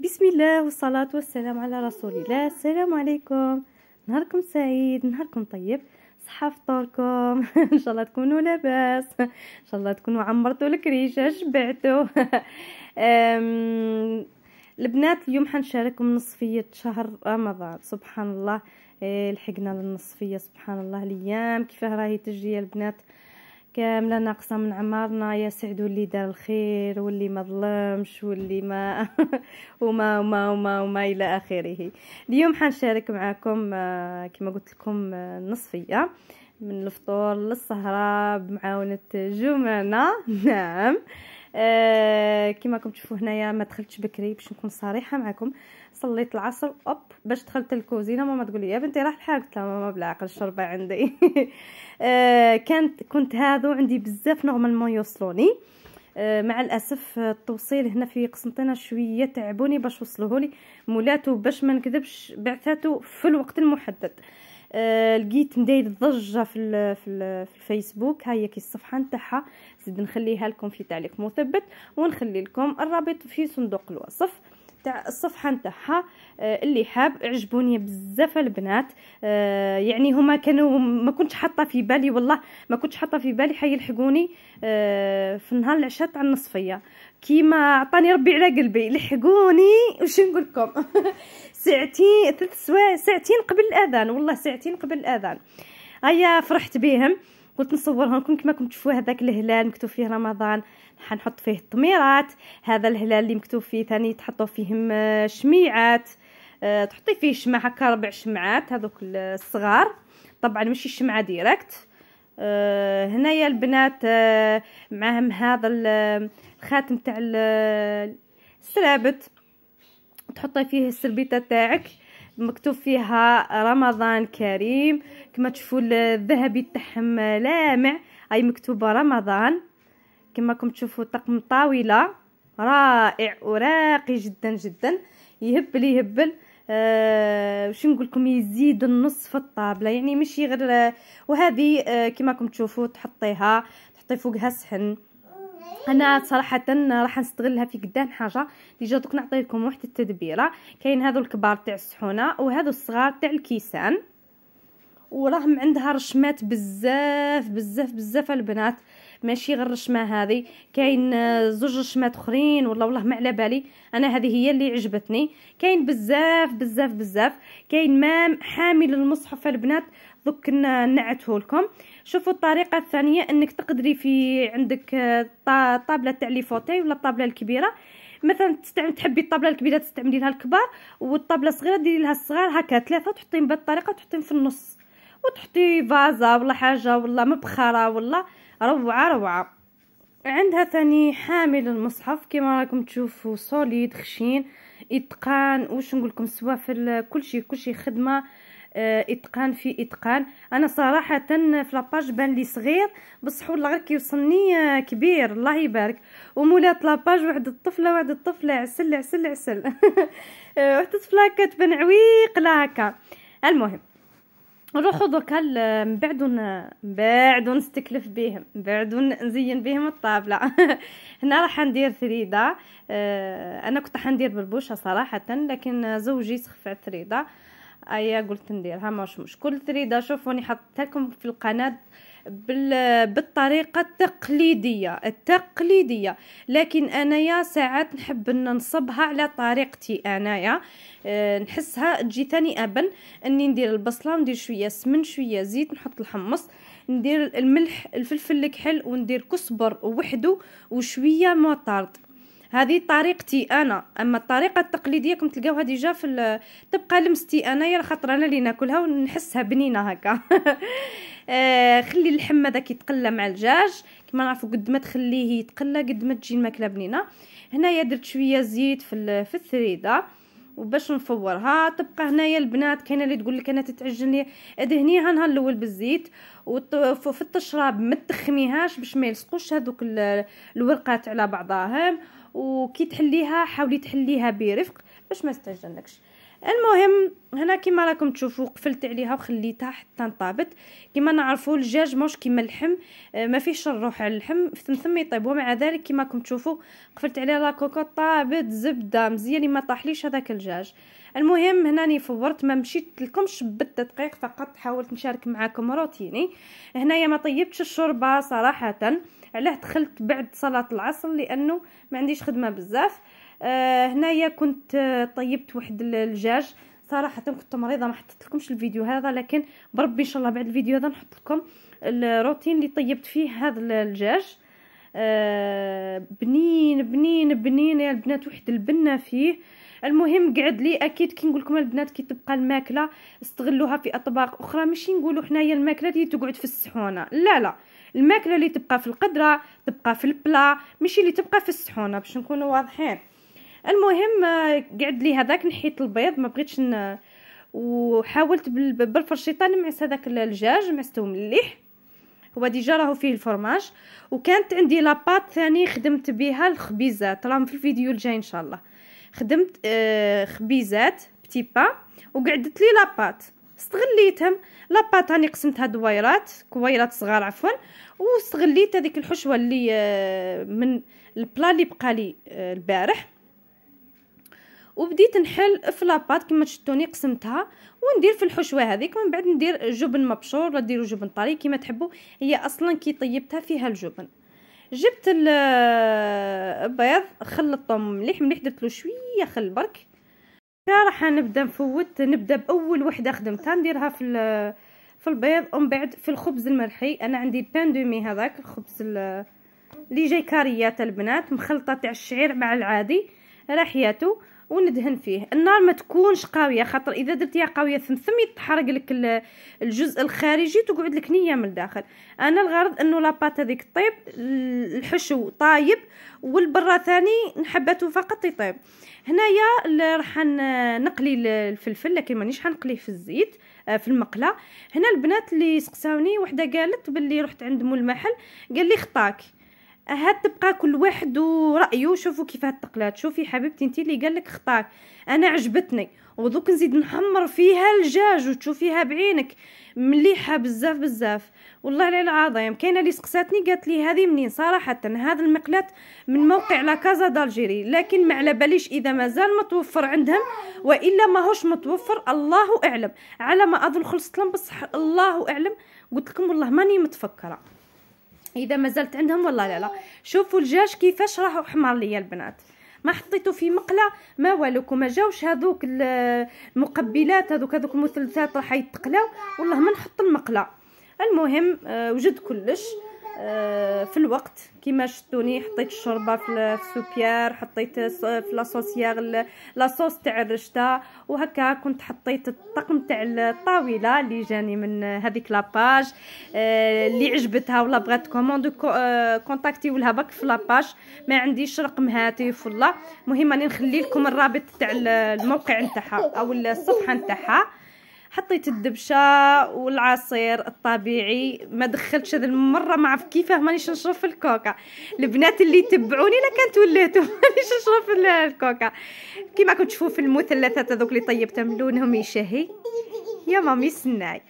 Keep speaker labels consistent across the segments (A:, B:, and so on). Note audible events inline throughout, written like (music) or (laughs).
A: بسم الله والصلاة والسلام على رسول الله السلام عليكم نهاركم سعيد نهاركم طيب صحة فطوركم (laughs) ان شاء الله تكونوا لاباس ان شاء الله تكونوا عمرتوا الكريشة شبعتوا (laughs) البنات اليوم حنشارككم نصفية شهر رمضان سبحان الله إيه، لحقنا للنصفية سبحان الله الايام كيفاه راهي تجي يا البنات كامله ناقصه من عمارنا يا سعدو اللي دار الخير واللي ما ظلمش واللي ما (laughs) وما وما وما وما الى اخره اليوم حنشارك معكم آه، كما قلت لكم آه، نصفيه من الفطور للسهره بمعاونه جمانه (laughs) نعم آه، كما راكم تشوفوا هنايا ما دخلتش بكري باش نكون صريحه معكم صليت العصر اوب باش دخلت الكوزينه ماما تقول لي يا بنتي راح الحال قلت لها ماما بالعقل الشربه عندي (laughs) آه، كانت كنت هادو عندي بزاف نورمالمون يوصلوني آه، مع الاسف التوصيل هنا في قسنطينه شويه تعبوني باش وصلوه لي مولاتو باش ما نكذبش بعثاتو في الوقت المحدد آه، لقيت مدايد الضجه في في, في الفيسبوك ها هي كي الصفحه نتاعها زيد نخليها لكم في تعليق مثبت ونخلي لكم الرابط في صندوق الوصف تاع الصفحه نتاعها آه، اللي حاب عجبوني بزاف البنات آه، يعني هما كانوا ما كنتش حاطه في بالي والله ما كنتش حاطه في بالي حيلحقوني آه، في نهار العشاء تاع النصفيه كيما عطاني ربي على قلبي لحقوني وش نقول لكم (laughs) ساعتين ثلاث سوايع ساعتين قبل الاذان والله ساعتين قبل الاذان هيا فرحت بيهم قلت نصورها لكم كما كنتم تشوفوا هذاك الهلال مكتوب فيه رمضان حنحط فيه التميرات هذا الهلال اللي مكتوب فيه ثاني تحطوا فيهم آه، شميعات آه، تحطي فيه شمع هكا ربع شمعات هذوك الصغار طبعا ماشي شمعه ديريكت آه، هنايا البنات معاهم هذا الخاتم تاع السرابت تحطي فيه السربيطه تاعك مكتوب فيها رمضان كريم كما تشوفوا الذهبي تاعهم لامع هاي مكتوبه رمضان كما راكم تشوفوا طقم طاوله رائع وراقي جدا جدا يهبل يهبل أه وش نقول لكم يزيد النص في الطابله يعني ماشي غير آه، وهذه أه كما راكم تشوفوا تحطيها تحطي فوقها صحن انا صراحه راح نستغلها في قدام حاجه ديجا دوك نعطي لكم واحد التدبيره كاين هادو الكبار تاع الصحونه وهذو الصغار تاع الكيسان وراهم عندها رشمات بزاف بزاف بزاف البنات ماشي غير الرشمه هذه كاين آه، زوج رشمات اخرين والله والله ما على بالي انا هذه هي اللي عجبتني كاين بزاف بزاف بزاف كاين مام حامل المصحف البنات دوك نعته لكم شوفوا الطريقه الثانيه انك تقدري في عندك آه، طابله تاع لي فوتي ولا الطابله الكبيره مثلا تستعمل تحبي الطابله الكبيره تستعملي لها الكبار والطابله الصغيره ديري لها الصغار هكا ثلاثه تحطين بهذه الطريقه تحطين في النص وتحطي فازه ولا حاجه ولا مبخره ولا روعه روعه عندها ثاني حامل المصحف كما راكم تشوفوا سوليد خشين اتقان واش نقول لكم سوا في كل شيء كل شيء خدمه آه، اتقان في اتقان انا صراحه في لاباج بان لي صغير بصح والله غير كيوصلني آه، كبير الله يبارك ومولات لاباج واحد الطفله واحد الطفله عسل عسل عسل (laughs) آه، واحد الطفله كتبان عويق لا هكا المهم نروحو دوكا من بعد من بعد نستكلف بهم من بعد نزين بهم الطابله (laughs) هنا راح ندير ثريده انا كنت حندير بالبوشه صراحه لكن زوجي سخف على الثريده ايا قلت نديرها ماش مشكل تريده شوفوني حطيتها لكم في القناه بالطريقه التقليديه التقليديه لكن انايا ساعات نحب ان نصبها على طريقتي انايا آه، نحسها تجي ثاني ابن اني ندير البصله وندير شويه سمن شويه زيت نحط الحمص ندير الملح الفلفل الكحل وندير كسبر وحده وشويه موطارد هذه طريقتي انا اما الطريقه التقليديه كنت تلقاوها ديجا في تبقى لمستي انايا خاطر انا اللي ناكلها ونحسها بنينه هكا (laughs) آه، خلي اللحم هذاك يتقلى مع الدجاج كما نعرفوا قد ما تخليه يتقلى قد ما تجي الماكله بنينه هنايا درت شويه زيت في في الثريده وباش نفورها تبقى هنايا البنات كاينه اللي تقول لك انا تتعجن لي ادهنيها نهار الاول بالزيت وفي التشراب ما تخميهاش باش ما يلصقوش هذوك الورقات على بعضاهم وكي تحليها حاولي تحليها برفق باش ما تستعجلكش المهم هنا كما راكم تشوفوا قفلت عليها وخليتها حتى نطابت كما نعرفوا الدجاج مش كما اللحم آه، ما فيهش الروح على اللحم ثم يطيب ومع ذلك كما راكم تشوفوا قفلت عليها لاكوكو طابت زبده مزيان ما طاحليش هذاك الدجاج المهم هناني فورت ما مشيت لكمش بت فقط حاولت نشارك معاكم روتيني هنايا ما طيبتش الشوربه صراحه علاه دخلت بعد صلاه العصر لانه ما عنديش خدمه بزاف آه هنايا كنت آه طيبت واحد الدجاج صراحه كنت مريضه ما حطيت لكمش الفيديو هذا لكن بربي ان شاء الله بعد الفيديو هذا نحط لكم الروتين اللي طيبت فيه هذا الدجاج آه بنين بنين بنين يا البنات واحد البنه فيه المهم قعد لي اكيد كي نقول لكم البنات كي تبقى الماكله استغلوها في اطباق اخرى ماشي نقولوا حنايا الماكله اللي تقعد في السحونه لا لا الماكله اللي تبقى في القدره تبقى في البلا ماشي اللي تبقى في السحونه باش نكونوا واضحين المهم قعد لي هذاك نحيت البيض ما بغيتش ن... وحاولت بالفرشيطه نمعس هذاك الدجاج معسته مليح هو ديجا راهو فيه الفرماج وكانت عندي لاباط ثاني خدمت بها الخبيزات راهم في الفيديو الجاي ان شاء الله خدمت آه خبيزات بتي با وقعدت لي لاباط استغليتهم لاباط راني قسمتها دويرات كويرات صغار عفوا واستغليت هذيك الحشوه اللي آه من البلا اللي بقى لي آه البارح وبديت نحل في لاباط كما شفتوني قسمتها وندير في الحشوه هذيك ومن بعد ندير جبن مبشور ولا ديروا جبن طري كما تحبوا هي اصلا كي طيبتها فيها الجبن جبت البيض خلطهم مليح مليح درت له شويه خل برك راح نبدا نفوت نبدا باول وحده خدمتها نديرها في في البيض ومن بعد في الخبز الملحي انا عندي بان دومي هذاك الخبز اللي جاي كاريات البنات مخلطه تاع الشعير مع العادي راحياتو وندهن فيه النار ما تكونش قويه خاطر اذا درتيها قويه ثم ثم يتحرق لك الجزء الخارجي تقعد لك نيه من الداخل انا الغرض انه لاباط هذيك طيب الحشو طايب والبرا ثاني نحبته فقط يطيب هنايا راح نقلي الفلفل لكن مانيش حنقليه في الزيت آه، في المقله هنا البنات اللي سقساوني وحده قالت باللي رحت عند مول المحل قال لي خطاك هاد تبقى كل واحد ورايو شوفوا كيف هاد التقلات شوفي حبيبتي انت اللي قال لك خطاك انا عجبتني ودوك نزيد نحمر فيها الجاج وتشوفيها بعينك مليحه بزاف بزاف والله العلي العظيم كاينه اللي سقساتني قالت لي هذه منين صراحه هذا المقلات من موقع لا كازا دالجيري لكن ما على باليش اذا مازال متوفر عندهم والا ماهوش متوفر الله اعلم على ما اظن خلصت لهم بصح الله اعلم قلت لكم والله ماني متفكره اذا ما زلت عندهم والله لا لا شوفوا الجاج كيفاش راه حمر ليا البنات ما حطيته في مقله ما والو وما جاوش هذوك المقبلات هذوك هذوك المثلثات راح يتقلاو والله ما نحط المقله المهم آه، وجد كلش آه، في الوقت كيما شفتوني حطيت الشوربه في السوبيار حطيت في لاصوصيار لاصوص تاع الرشده وهكا كنت حطيت الطقم تاع الطاوله اللي جاني من هذيك لاباج آه، اللي عجبتها ولا بغات كوموند آه، كونتاكتي لها برك في لاباج ما عنديش رقم هاتف ولا المهم راني نخلي لكم الرابط تاع الموقع نتاعها او الصفحه نتاعها حطيت الدبشه والعصير الطبيعي ما دخلتش هذه المره ما عرف كيفاه مانيش نشرب في الكوكا البنات اللي تبعوني لا كانت وليتو (laughs) مانيش نشرب في الكوكا كيما كنت تشوفوا في المثلثات هذوك اللي طيبتهم لونهم يشهي يا مامي سناي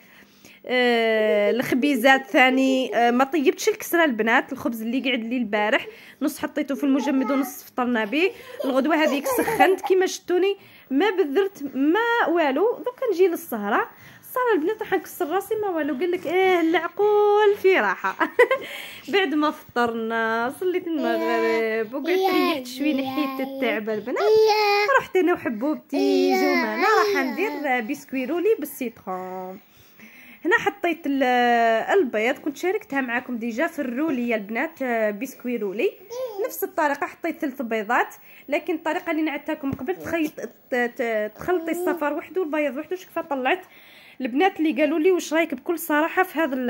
A: آه الخبيزات ثاني آه ما طيبتش الكسره البنات الخبز اللي قعد لي البارح نص حطيته في المجمد ونص فطرنا به الغدوه هذيك سخنت كيما شتوني ما بذرت ما والو دوكا نجي للسهره السهره البنات راح نكسر راسي ما والو قال لك ايه العقول في راحه (laughs) بعد ما فطرنا صليت المغرب وقعدت ريحت شويه نحيت التعب البنات رحت انا وحبوبتي جمانه راح ندير بسكوي رولي بالسيترون هنا حطيت البيض كنت شاركتها معكم ديجا في الرولي يا البنات آه، بسكوي رولي نفس الطريقه حطيت ثلاث بيضات لكن الطريقه اللي نعدتكم قبل تخيط تخلطي الصفر وحده والبيض وحده شوفي طلعت البنات اللي قالوا لي واش رايك بكل صراحه في هذا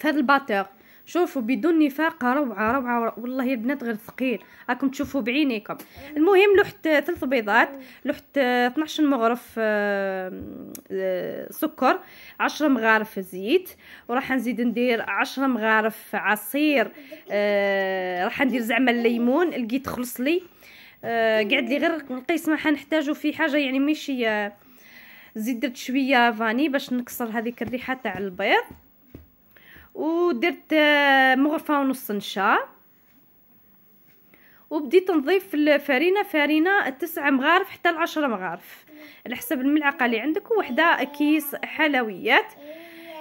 A: في هذا الباتور شوفوا بدون نفاق روعه روعه والله يا البنات غير ثقيل راكم تشوفوا بعينيكم المهم لوحت ثلاث بيضات لوحت 12 مغرف آه، آه، سكر 10 مغارف زيت وراح نزيد ندير 10 مغارف عصير آه، راح ندير زعما الليمون لقيت خلص لي قعد لي غير القسم راح نحتاجو في حاجه يعني ماشي زيد درت شويه فاني باش نكسر هذيك الريحه تاع البيض ودرت آه، مغرفه ونص نشا وبديت نضيف الفرينه فرينه تسع مغارف حتى العشرة مغارف على حسب الملعقه اللي عندك وحده كيس حلويات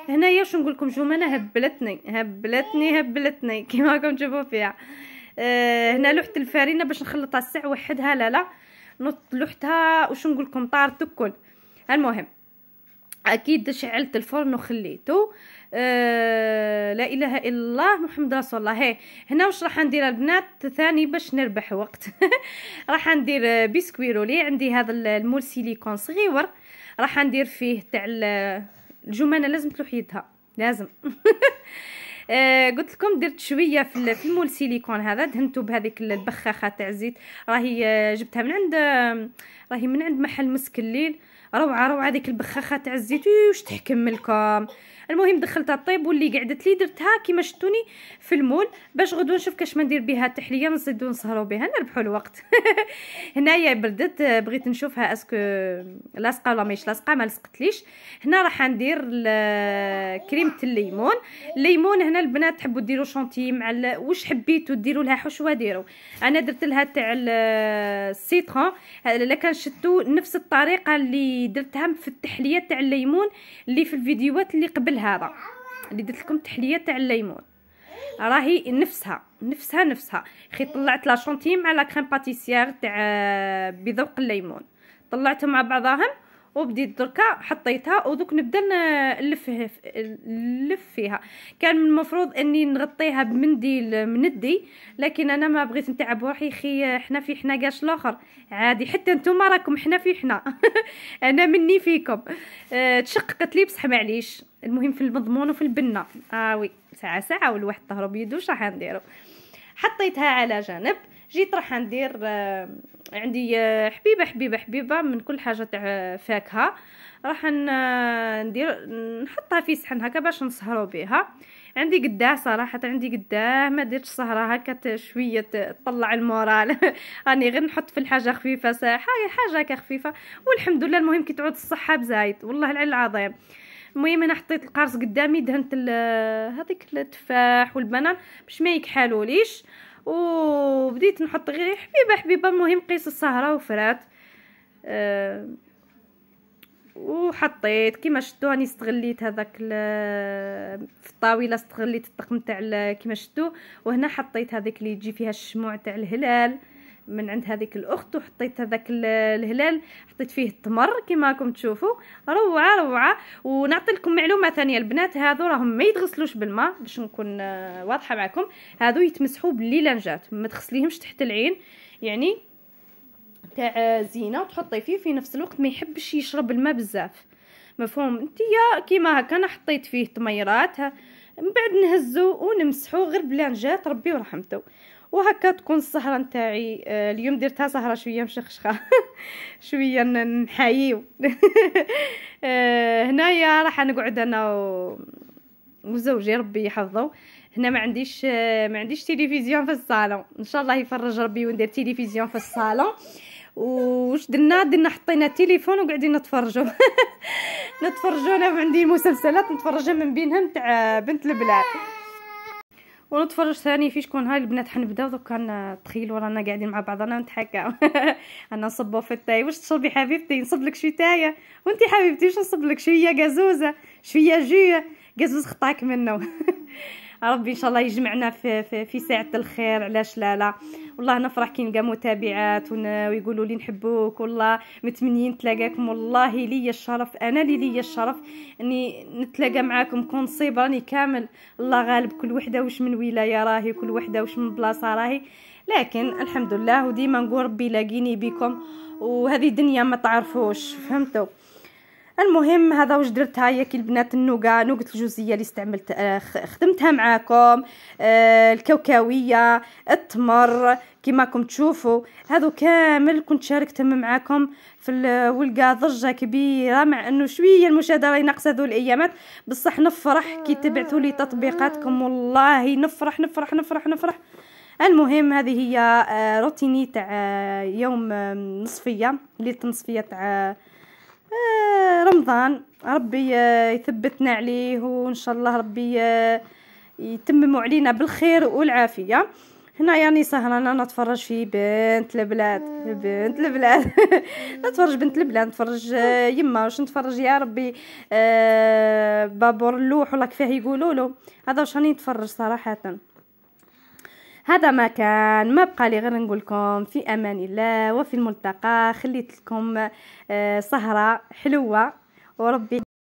A: هنايا واش نقول لكم جمانه هبلتني هبلتني هبلتني (laughs) كيما راكم تشوفوا فيها آه، هنا لوحت الفرينه باش نخلطها الساع وحدها لا لا نط لوحتها واش نقول لكم طارت الكل المهم اكيد شعلت الفرن وخليته أه لا اله الا الله محمد رسول الله هي هنا واش راح ندير البنات ثاني باش نربح وقت (laughs) راح ندير بسكوي رولي عندي هذا المول سيليكون صغيور راح ندير فيه تاع الجمانه لازم تلوح يدها لازم (laughs) آه قلت لكم درت شويه في في المول سيليكون هذا دهنته بهذيك البخاخه تاع الزيت راهي آه، جبتها من عند راهي من عند محل مسك الليل روعه روعه ديك البخاخه تاع الزيت واش تحكم لكم المهم دخلتها الطيب واللي قعدت لي درتها كيما شتوني في المول باش غدو نشوف كاش ما ندير بها التحليه نزيدو نسهروا بها نربحوا الوقت (laughs) هنايا بردت بغيت نشوفها اسكو لاصقه ولا ماهيش لاصقه ما لصقتليش هنا راح ندير كريمه الليمون الليمون هنا البنات تحبوا ديروا شونتي مع واش حبيتوا ديروا لها حشوه ديروا انا درت لها تاع السيترون كان شتو نفس الطريقه اللي درتها في التحليه تاع الليمون اللي في الفيديوهات اللي قبل قبل هذا اللي درت لكم التحليه تاع الليمون راهي نفسها نفسها نفسها خي طلعت لا شونتي مع لا كريم باتيسيير تاع آه، بذوق الليمون طلعتهم مع بعضهم وبديت دركا حطيتها ودوك نبدا نلفها نلف فيها كان من المفروض اني نغطيها بمنديل مندي لكن انا ما بغيت نتعب روحي خي حنا في حنا كاش الاخر عادي حتى نتوما راكم حنا في حنا (laughs) انا مني فيكم أه تشققت لي بصح معليش المهم في المضمون وفي البنه اه وي ساعه ساعه والواحد طهرو بيدو راح نديرو حطيتها على جنب جيت راح ندير آه، عندي آه، حبيبه حبيبه حبيبه من كل حاجه تاع فاكهه راح آه، ندير نحطها في صحن هكا باش نسهروا بها عندي قداه صراحه عندي قداه ما درتش سهره هكا شويه تطلع المورال (laughs) راني غير نحط في الحاجه خفيفه ساحه حاجه هكا خفيفه والحمد لله المهم كي تعود الصحه بزايد والله العلي العظيم المهم انا حطيت القرص قدامي دهنت هذيك التفاح والبنان باش ما يكحلوليش وبديت نحط غير حبيبه حبيبه المهم قيس السهره وفرات أه وحطيت كيما شتو راني استغليت هذاك آه، في الطاوله استغليت الطقم تاع كيما شتو وهنا حطيت هذيك اللي يجي فيها الشموع تاع الهلال من عند هذيك الاخت وحطيت هذاك الهلال حطيت فيه التمر كما راكم تشوفوا روعه روعه ونعطي لكم معلومه ثانيه البنات هذو راهم ما يتغسلوش بالماء باش نكون آه، واضحه معكم هذو يتمسحوا بالليلانجات ما تغسليهمش تحت العين يعني تاع آه، زينه وتحطي فيه في نفس الوقت ما يحبش يشرب الماء بزاف مفهوم يا كيما هكا انا حطيت فيه تميرات من بعد نهزو ونمسحو غير بلانجات ربي ورحمته وهكا تكون السهره نتاعي آه، اليوم درتها سهره شويه مشخشخه (laughs) شويه نحاييو (laughs) آه، هنايا راح نقعد انا و... وزوجي ربي يحفظه هنا ما عنديش آه، ما عنديش تلفزيون في الصالون ان شاء الله يفرج ربي وندير تلفزيون في الصالون وش درنا درنا حطينا التليفون وقاعدين نتفرجوا (laughs) نتفرجوا انا عندي مسلسلات نتفرجها من بينهم تاع بنت البلاد ونتفرج ثاني في شكون هاي البنات حنبداو دوكا تخيل رانا قاعدين مع بعضنا نتحكاو (laughs) انا نصبو في التاي واش تشربي حبيبتي نصب لك شويه تايه وانت حبيبتي واش نصب لك شويه قازوزه شويه جو قازوز خطاك منه (laughs) ربي ان شاء الله يجمعنا في, في, في ساعه الخير علاش لا لا والله نفرح كي نلقى متابعات ويقولوا لي نحبوك والله متمنيين نتلاقاكم والله ليا الشرف انا لي ليا الشرف اني نتلاقى معاكم كون صيباني كامل الله غالب كل وحده واش من ولايه راهي كل وحده واش من بلاصه راهي لكن الحمد لله وديما نقول ربي لاقيني بكم وهذه دنيا ما تعرفوش فهمتوا المهم هذا واش درت هاي كي البنات النوكا نوكة الجوزيه اللي استعملت آه، خدمتها معاكم آه، الكوكاويه التمر كما راكم تشوفوا هذو كامل كنت شاركتهم معاكم في ولقا ضجه كبيره مع انه شويه المشاهده راهي ناقصه ذو الايامات بصح نفرح كي تبعثوا لي تطبيقاتكم والله نفرح نفرح نفرح نفرح المهم هذه هي آه، روتيني تاع يوم نصفيه ليله نصفيه تاع آه، رمضان ربي آه، يثبتنا عليه وان شاء الله ربي آه، يتمموا علينا بالخير والعافيه هنا يعني سهرانه انا نتفرج في بنت البلاد بنت البلاد (laughs) نتفرج بنت البلاد نتفرج يما واش نتفرج يا ربي بابور اللوح ولا كيفاه يقولوا له هذا واش راني نتفرج صراحه هذا ما كان ما بقى لي غير نقول لكم في امان الله وفي الملتقى خليت لكم آه، سهره حلوه وربي